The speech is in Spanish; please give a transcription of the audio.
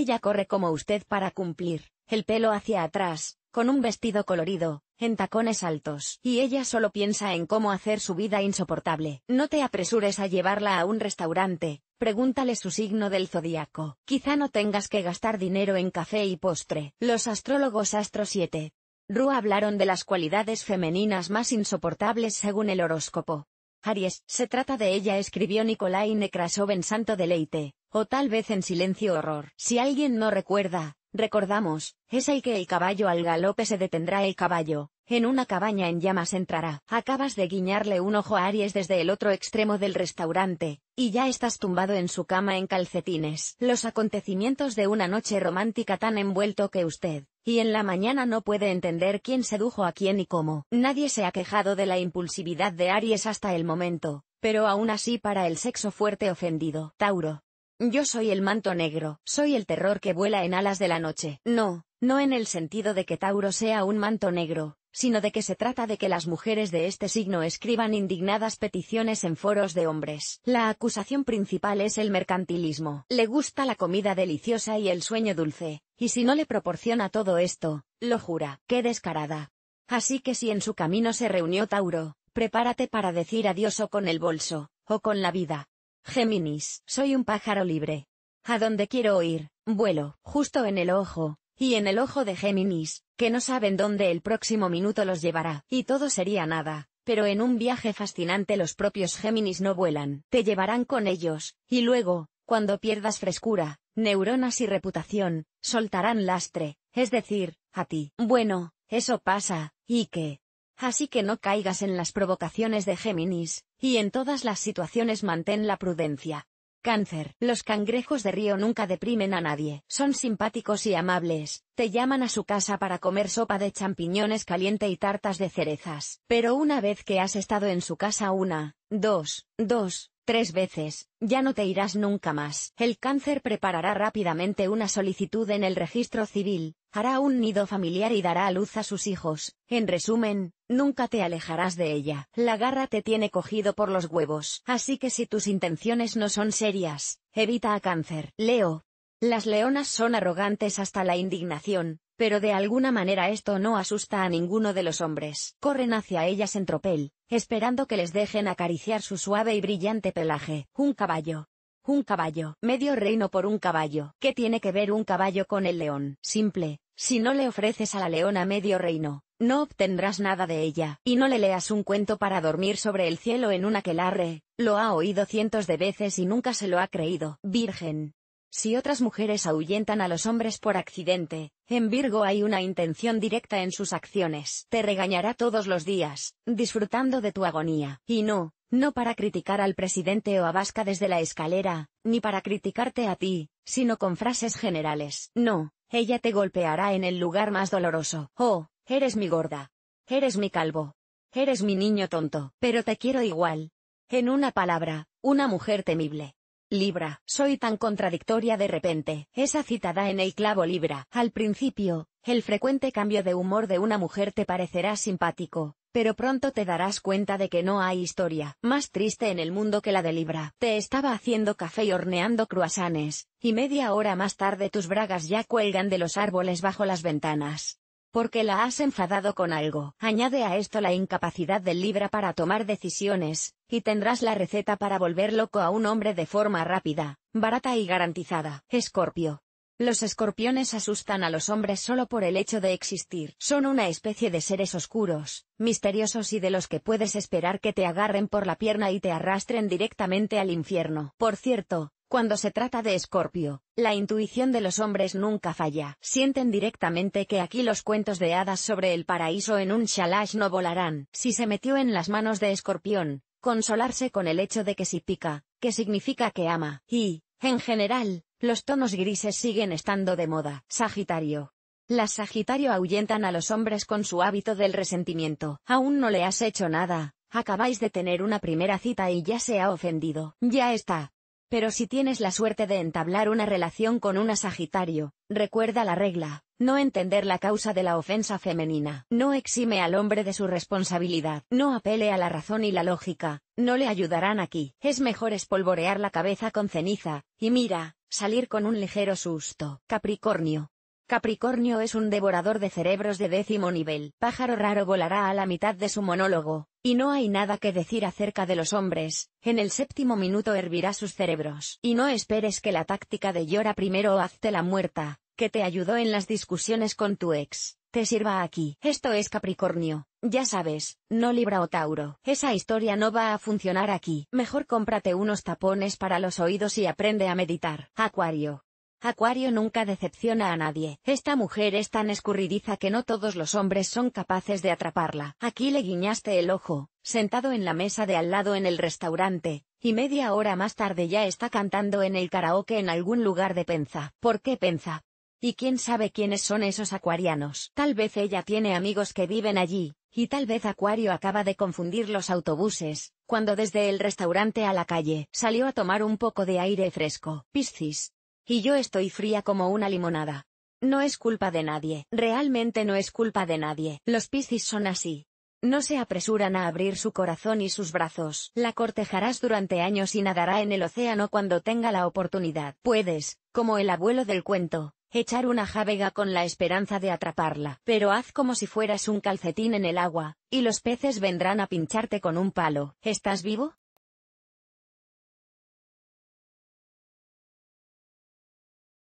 Ella corre como usted para cumplir, el pelo hacia atrás, con un vestido colorido, en tacones altos, y ella solo piensa en cómo hacer su vida insoportable. No te apresures a llevarla a un restaurante, pregúntale su signo del zodiaco. Quizá no tengas que gastar dinero en café y postre. Los astrólogos Astro 7. Ru hablaron de las cualidades femeninas más insoportables según el horóscopo. Aries, se trata de ella, escribió Nikolai Nekrasov en Santo Deleite, o tal vez en Silencio Horror. Si alguien no recuerda, recordamos, es el que el caballo al galope se detendrá el caballo, en una cabaña en llamas entrará. Acabas de guiñarle un ojo a Aries desde el otro extremo del restaurante, y ya estás tumbado en su cama en calcetines. Los acontecimientos de una noche romántica tan envuelto que usted, y en la mañana no puede entender quién sedujo a quién y cómo. Nadie se ha quejado de la impulsividad de Aries hasta el momento, pero aún así para el sexo fuerte ofendido. Tauro. Yo soy el manto negro, soy el terror que vuela en alas de la noche. No, no en el sentido de que Tauro sea un manto negro, sino de que se trata de que las mujeres de este signo escriban indignadas peticiones en foros de hombres. La acusación principal es el mercantilismo. Le gusta la comida deliciosa y el sueño dulce, y si no le proporciona todo esto, lo jura. ¡Qué descarada! Así que si en su camino se reunió Tauro, prepárate para decir adiós o con el bolso, o con la vida. Géminis, soy un pájaro libre. A donde quiero oír, vuelo, justo en el ojo, y en el ojo de Géminis, que no saben dónde el próximo minuto los llevará, y todo sería nada, pero en un viaje fascinante los propios Géminis no vuelan, te llevarán con ellos, y luego, cuando pierdas frescura, neuronas y reputación, soltarán lastre, es decir, a ti. Bueno, eso pasa, y qué? Así que no caigas en las provocaciones de Géminis, y en todas las situaciones mantén la prudencia, Cáncer. Los cangrejos de río nunca deprimen a nadie. Son simpáticos y amables. Te llaman a su casa para comer sopa de champiñones caliente y tartas de cerezas. Pero una vez que has estado en su casa una, dos, dos, tres veces, ya no te irás nunca más. El cáncer preparará rápidamente una solicitud en el registro civil, hará un nido familiar y dará a luz a sus hijos. En resumen, nunca te alejarás de ella. La garra te tiene cogido por los huevos. Así que si tus intenciones no son serias, evita a cáncer. Leo. Las leonas son arrogantes hasta la indignación, pero de alguna manera esto no asusta a ninguno de los hombres. Corren hacia ellas en tropel, esperando que les dejen acariciar su suave y brillante pelaje. Un caballo, un caballo, medio reino por un caballo. ¿Qué tiene que ver un caballo con el león? Simple, si no le ofreces a la leona medio reino, no obtendrás nada de ella, y no le leas un cuento para dormir sobre el cielo en una que aquelarre, lo ha oído cientos de veces y nunca se lo ha creído. Virgen. Si otras mujeres ahuyentan a los hombres por accidente, en Virgo hay una intención directa en sus acciones. Te regañará todos los días, disfrutando de tu agonía. Y no, no para criticar al presidente o a Vasca desde la escalera, ni para criticarte a ti, sino con frases generales. No, ella te golpeará en el lugar más doloroso. Oh, eres mi gorda. Eres mi calvo. Eres mi niño tonto. Pero te quiero igual. En una palabra, una mujer temible. Libra, soy tan contradictoria de repente. Esa citada en el clavo Libra. Al principio, el frecuente cambio de humor de una mujer te parecerá simpático, pero pronto te darás cuenta de que no hay historia más triste en el mundo que la de Libra. Te estaba haciendo café y horneando cruasanes, y media hora más tarde tus bragas ya cuelgan de los árboles bajo las ventanas porque la has enfadado con algo. Añade a esto la incapacidad del Libra para tomar decisiones, y tendrás la receta para volver loco a un hombre de forma rápida, barata y garantizada. Escorpio, los escorpiones asustan a los hombres solo por el hecho de existir. Son una especie de seres oscuros, misteriosos y de los que puedes esperar que te agarren por la pierna y te arrastren directamente al infierno. Por cierto, cuando se trata de escorpio, la intuición de los hombres nunca falla. Sienten directamente que aquí los cuentos de hadas sobre el paraíso en un chalash no volarán. Si se metió en las manos de escorpión, consolarse con el hecho de que si pica, que significa que ama. Y, en general, los tonos grises siguen estando de moda. Sagitario. Las Sagitario ahuyentan a los hombres con su hábito del resentimiento. Aún no le has hecho nada. Acabáis de tener una primera cita y ya se ha ofendido. Ya está. Pero si tienes la suerte de entablar una relación con una Sagitario, recuerda la regla. No entender la causa de la ofensa femenina. No exime al hombre de su responsabilidad. No apele a la razón y la lógica. No le ayudarán aquí. Es mejor espolvorear la cabeza con ceniza. Y mira, salir con un ligero susto. Capricornio. Capricornio es un devorador de cerebros de décimo nivel. Pájaro raro volará a la mitad de su monólogo, y no hay nada que decir acerca de los hombres, en el séptimo minuto hervirá sus cerebros. Y no esperes que la táctica de llora primero hazte la muerta, que te ayudó en las discusiones con tu ex, te sirva aquí. Esto es Capricornio. Ya sabes, no Libra o Tauro. Esa historia no va a funcionar aquí. Mejor cómprate unos tapones para los oídos y aprende a meditar. Acuario. Acuario nunca decepciona a nadie. Esta mujer es tan escurridiza que no todos los hombres son capaces de atraparla. Aquí le guiñaste el ojo, sentado en la mesa de al lado en el restaurante, y media hora más tarde ya está cantando en el karaoke en algún lugar de Penza. ¿Por qué Penza? Y quién sabe quiénes son esos acuarianos. Tal vez ella tiene amigos que viven allí, y tal vez Acuario acaba de confundir los autobuses, cuando desde el restaurante a la calle salió a tomar un poco de aire fresco. Piscis. Y yo estoy fría como una limonada. No es culpa de nadie, realmente no es culpa de nadie. Los Piscis son así. No se apresuran a abrir su corazón y sus brazos. La cortejarás durante años y nadará en el océano cuando tenga la oportunidad. Puedes, como el abuelo del cuento, echar una jábega con la esperanza de atraparla. Pero haz como si fueras un calcetín en el agua, y los peces vendrán a pincharte con un palo. ¿Estás vivo?